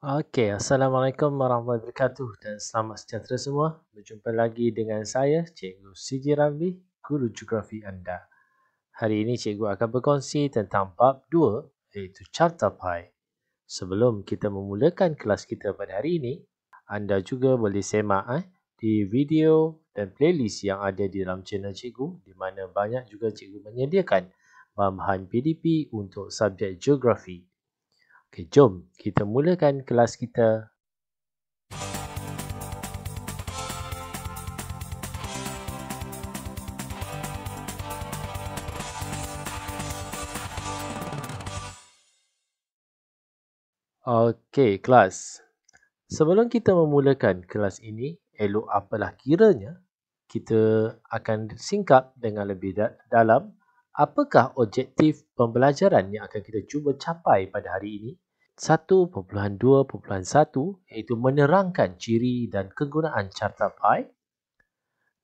Okey, Assalamualaikum warahmatullahi wabarakatuh dan selamat sejahtera semua. Berjumpa lagi dengan saya, Cikgu Siji Ramli, Guru Geografi anda. Hari ini Cikgu akan berkongsi tentang bab 2 iaitu Carta Pai. Sebelum kita memulakan kelas kita pada hari ini, anda juga boleh semak eh, di video dan playlist yang ada di dalam channel Cikgu di mana banyak juga Cikgu menyediakan bahan PDP untuk subjek geografi. Okay, jom kita mulakan kelas kita. Okey, kelas. Sebelum kita memulakan kelas ini, elok apalah kiranya kita akan singkap dengan lebih dalam apakah objektif pembelajaran yang akan kita cuba capai pada hari ini? 1.2.1 iaitu menerangkan ciri dan kegunaan carta PI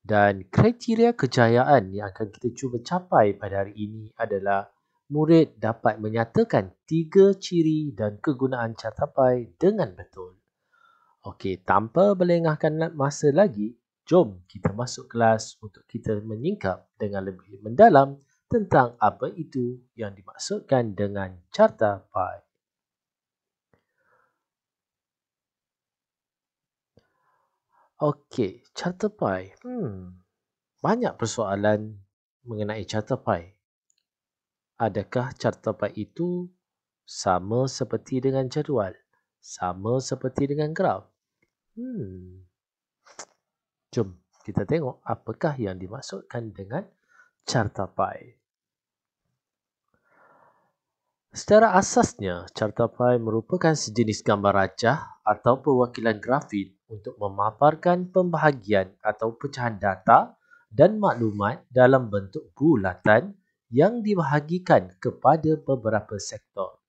dan kriteria kejayaan yang akan kita cuba capai pada hari ini adalah murid dapat menyatakan tiga ciri dan kegunaan carta PI dengan betul. Okey, tanpa melengahkan masa lagi, jom kita masuk kelas untuk kita menyingkap dengan lebih mendalam tentang apa itu yang dimaksudkan dengan carta pi. Okey, carta pi. Hmm. Banyak persoalan mengenai carta pi. Adakah carta pi itu sama seperti dengan jadual? Sama seperti dengan graf? Hmm. Jom kita tengok apakah yang dimaksudkan dengan carta pai. Secara asasnya, carta pai merupakan sejenis gambar rajah atau perwakilan grafik untuk memaparkan pembahagian atau pecahan data dan maklumat dalam bentuk bulatan yang dibahagikan kepada beberapa sektor.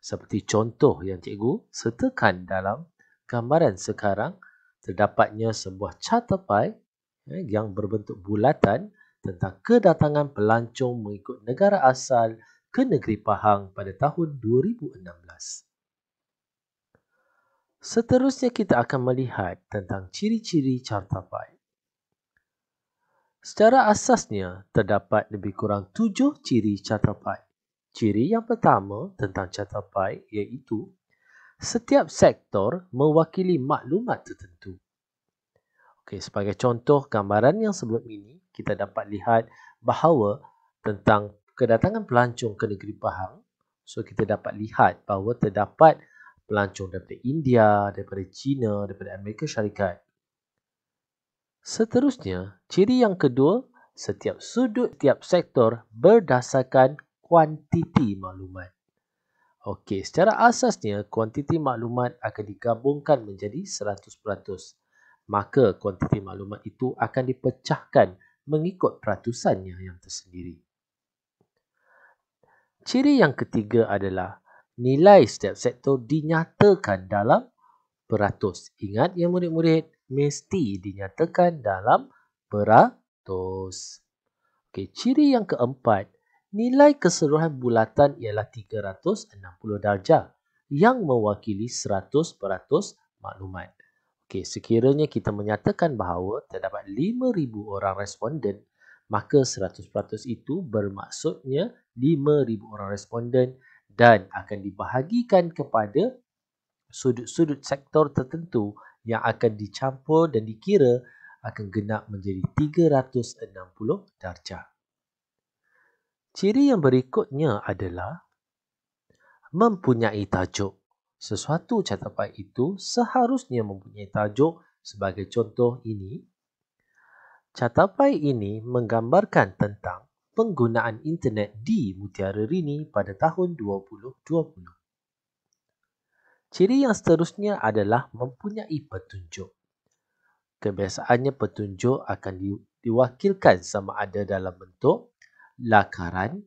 Seperti contoh yang cikgu sertakan dalam gambaran sekarang, terdapatnya sebuah carta pai eh, yang berbentuk bulatan tentang kedatangan pelancong mengikut negara asal ke negeri Pahang pada tahun 2016. Seterusnya kita akan melihat tentang ciri-ciri carta baik. Secara asasnya, terdapat lebih kurang tujuh ciri carta baik. Ciri yang pertama tentang carta baik iaitu setiap sektor mewakili maklumat tertentu. Okey, sebagai contoh gambaran yang sebelum ini, kita dapat lihat bahawa tentang kedatangan pelancong ke negeri Pahang so kita dapat lihat bahawa terdapat pelancong daripada India, daripada China, daripada Amerika Syarikat. Seterusnya, ciri yang kedua, setiap sudut tiap sektor berdasarkan kuantiti maklumat. Okey, secara asasnya kuantiti maklumat akan digabungkan menjadi 100%. Maka kuantiti maklumat itu akan dipecahkan mengikut peratusannya yang tersendiri. Ciri yang ketiga adalah nilai setiap sektor dinyatakan dalam peratus. Ingat ya murid-murid, mesti dinyatakan dalam peratus. Okay, ciri yang keempat, nilai keseluruhan bulatan ialah 360 darjah yang mewakili 100% peratus maklumat. Okey, sekiranya kita menyatakan bahawa terdapat 5,000 orang responden, maka 100% itu bermaksudnya 5,000 orang responden dan akan dibahagikan kepada sudut-sudut sektor tertentu yang akan dicampur dan dikira akan genap menjadi 360 darjah. Ciri yang berikutnya adalah mempunyai tajuk sesuatu catatan itu seharusnya mempunyai tajuk sebagai contoh ini. Catatan ini menggambarkan tentang penggunaan internet di Mutiara Rini pada tahun 2020. Ciri yang seterusnya adalah mempunyai petunjuk. Kebiasaannya petunjuk akan di, diwakilkan sama ada dalam bentuk lakaran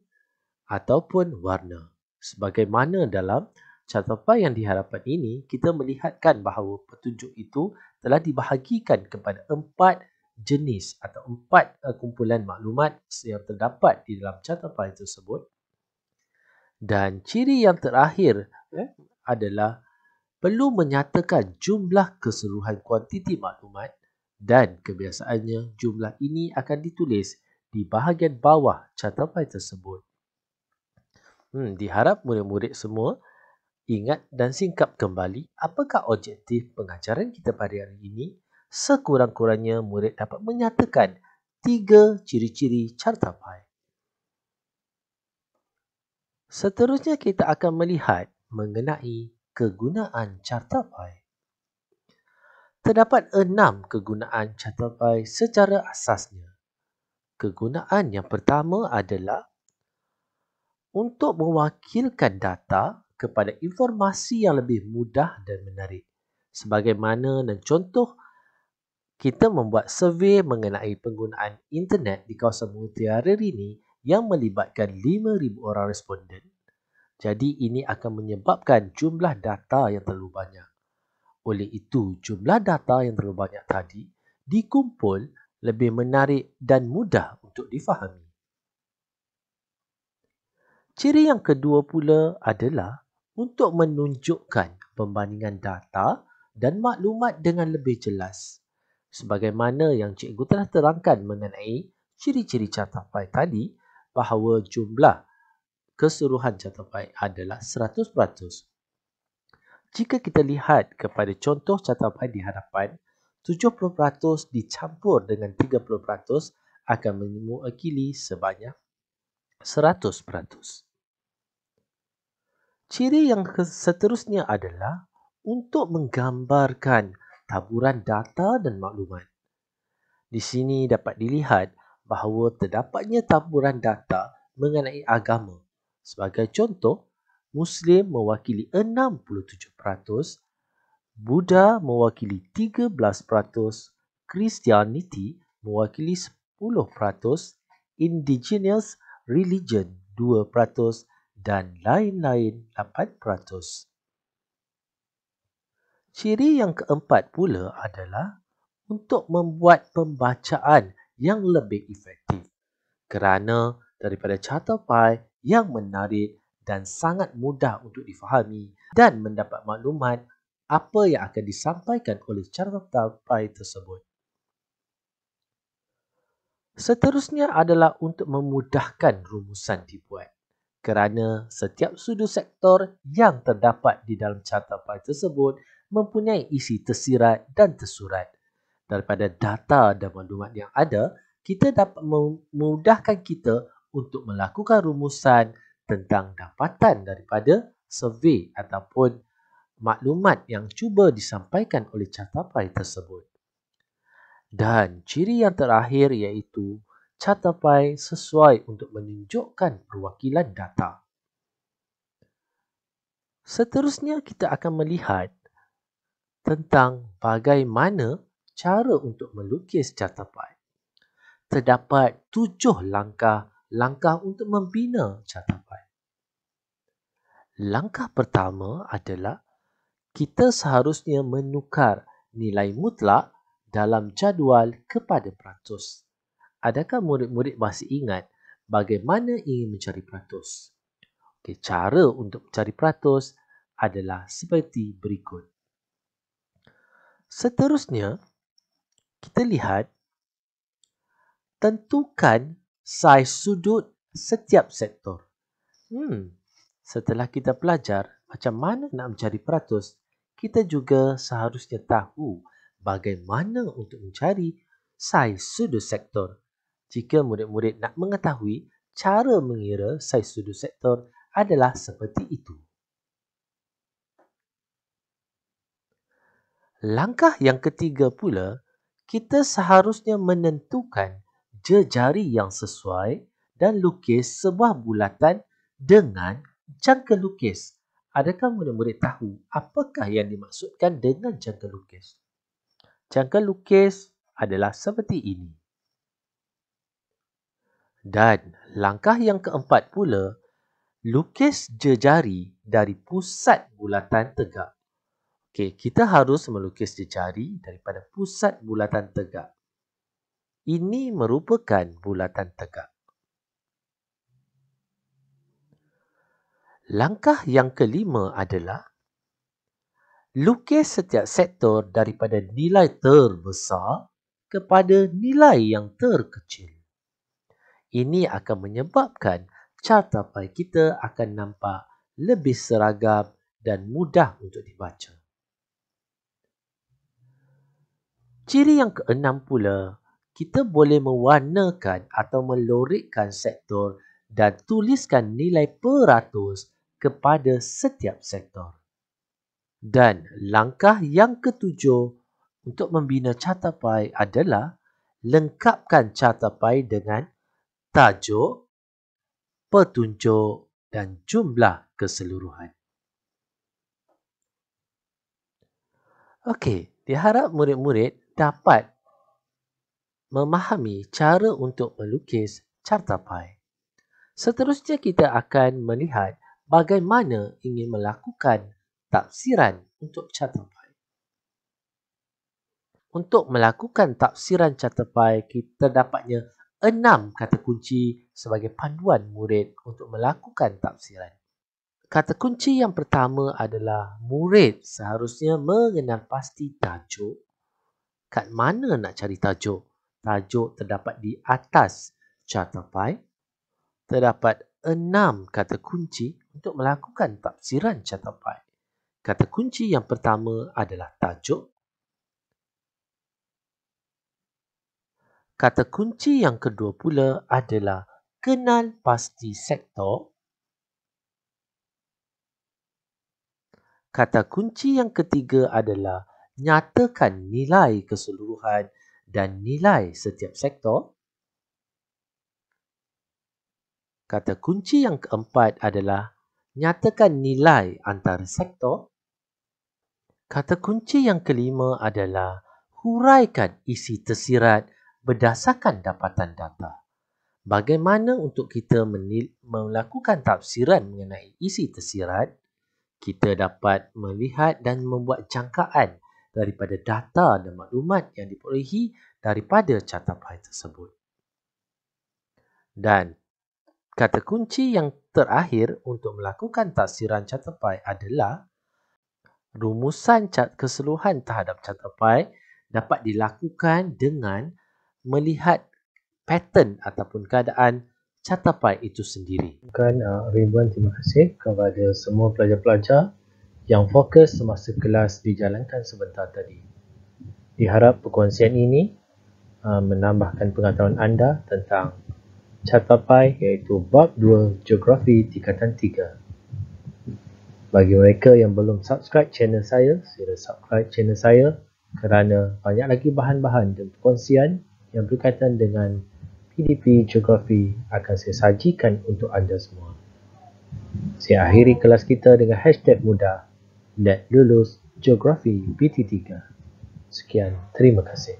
ataupun warna sebagaimana dalam catatan yang diharapkan ini kita melihatkan bahawa petunjuk itu telah dibahagikan kepada empat jenis atau empat uh, kumpulan maklumat yang terdapat di dalam catatan tersebut dan ciri yang terakhir eh, adalah perlu menyatakan jumlah keseluruhan kuantiti maklumat dan kebiasaannya jumlah ini akan ditulis di bahagian bawah catatan tersebut. Hmm, diharap murid-murid semua ingat dan singkap kembali apakah objektif pengajaran kita pada hari ini, sekurang-kurangnya murid dapat menyatakan tiga ciri-ciri carta pai. Seterusnya kita akan melihat mengenai kegunaan carta pai. Terdapat enam kegunaan carta pai secara asasnya. Kegunaan yang pertama adalah untuk mewakilkan data kepada informasi yang lebih mudah dan menarik. Sebagaimana dan contoh kita membuat survey mengenai penggunaan internet di kawasan mutiara ini yang melibatkan 5,000 orang responden. Jadi ini akan menyebabkan jumlah data yang terlalu banyak. Oleh itu, jumlah data yang terlalu banyak tadi dikumpul lebih menarik dan mudah untuk difahami. Ciri yang kedua pula adalah untuk menunjukkan perbandingan data dan maklumat dengan lebih jelas. Sebagaimana yang cikgu telah terangkan mengenai ciri-ciri catapai tadi bahawa jumlah keseluruhan catapai adalah 100%. Jika kita lihat kepada contoh catapai di hadapan, 70% dicampur dengan 30% akan mewakili sebanyak 100%. Ciri yang seterusnya adalah untuk menggambarkan taburan data dan maklumat. Di sini dapat dilihat bahawa terdapatnya taburan data mengenai agama. Sebagai contoh, Muslim mewakili 67%, Buddha mewakili 13%, Christianity mewakili 10%, Indigenous Religion 2%, dan lain-lain 8%. Ciri yang keempat pula adalah untuk membuat pembacaan yang lebih efektif kerana daripada carta pie yang menarik dan sangat mudah untuk difahami dan mendapat maklumat apa yang akan disampaikan oleh carta pie tersebut. Seterusnya adalah untuk memudahkan rumusan dibuat kerana setiap sudut sektor yang terdapat di dalam carta pai tersebut mempunyai isi tersirat dan tersurat. Daripada data dan maklumat yang ada, kita dapat memudahkan kita untuk melakukan rumusan tentang dapatan daripada survey ataupun maklumat yang cuba disampaikan oleh carta pai tersebut. Dan ciri yang terakhir iaitu catapai sesuai untuk menunjukkan perwakilan data. Seterusnya kita akan melihat tentang bagaimana cara untuk melukis catapai. Terdapat tujuh langkah-langkah untuk membina catapai. Langkah pertama adalah kita seharusnya menukar nilai mutlak dalam jadual kepada peratus adakah murid-murid masih ingat bagaimana ingin mencari peratus? Okay, cara untuk mencari peratus adalah seperti berikut. Seterusnya, kita lihat tentukan saiz sudut setiap sektor. Hmm, setelah kita pelajar macam mana nak mencari peratus, kita juga seharusnya tahu bagaimana untuk mencari saiz sudut sektor jika murid-murid nak mengetahui cara mengira saiz sudut sektor adalah seperti itu. Langkah yang ketiga pula, kita seharusnya menentukan jejari yang sesuai dan lukis sebuah bulatan dengan jangka lukis. Adakah murid-murid tahu apakah yang dimaksudkan dengan jangka lukis? Jangka lukis adalah seperti ini. Dan langkah yang keempat pula, lukis jejari dari pusat bulatan tegak. Okay, kita harus melukis jejari daripada pusat bulatan tegak. Ini merupakan bulatan tegak. Langkah yang kelima adalah lukis setiap sektor daripada nilai terbesar kepada nilai yang terkecil. Ini akan menyebabkan carta file kita akan nampak lebih seragam dan mudah untuk dibaca. Ciri yang keenam pula, kita boleh mewarnakan atau melorikkan sektor dan tuliskan nilai peratus kepada setiap sektor. Dan langkah yang ketujuh untuk membina carta pai adalah lengkapkan carta pai dengan tajuk, petunjuk dan jumlah keseluruhan. Okey, diharap murid-murid dapat memahami cara untuk melukis carta pai. Seterusnya kita akan melihat bagaimana ingin melakukan tafsiran untuk carta pai. Untuk melakukan tafsiran carta pai, kita dapatnya enam kata kunci sebagai panduan murid untuk melakukan tafsiran. Kata kunci yang pertama adalah murid seharusnya mengenal pasti tajuk. Kat mana nak cari tajuk? Tajuk terdapat di atas carta pai. Terdapat enam kata kunci untuk melakukan tafsiran carta pai. Kata kunci yang pertama adalah tajuk. kata kunci yang kedua pula adalah kenal pasti sektor. Kata kunci yang ketiga adalah nyatakan nilai keseluruhan dan nilai setiap sektor. Kata kunci yang keempat adalah nyatakan nilai antara sektor. Kata kunci yang kelima adalah huraikan isi tersirat berdasarkan dapatan data. Bagaimana untuk kita melakukan tafsiran mengenai isi tersirat, kita dapat melihat dan membuat jangkaan daripada data dan maklumat yang diperolehi daripada carta bahaya tersebut. Dan kata kunci yang terakhir untuk melakukan tafsiran carta bahaya adalah rumusan cat keseluruhan terhadap carta bahaya dapat dilakukan dengan melihat pattern ataupun keadaan catapai itu sendiri. Bukan uh, ah, ribuan terima kasih kepada semua pelajar-pelajar yang fokus semasa kelas dijalankan sebentar tadi. Diharap perkongsian ini uh, menambahkan pengetahuan anda tentang catapai iaitu bab 2 geografi tingkatan 3. Bagi mereka yang belum subscribe channel saya, sila subscribe channel saya kerana banyak lagi bahan-bahan dan perkongsian yang berkaitan dengan PDP Geografi akan saya sajikan untuk anda semua. Saya akhiri kelas kita dengan hashtag mudah dan lulus Geografi PT3. Sekian, terima kasih.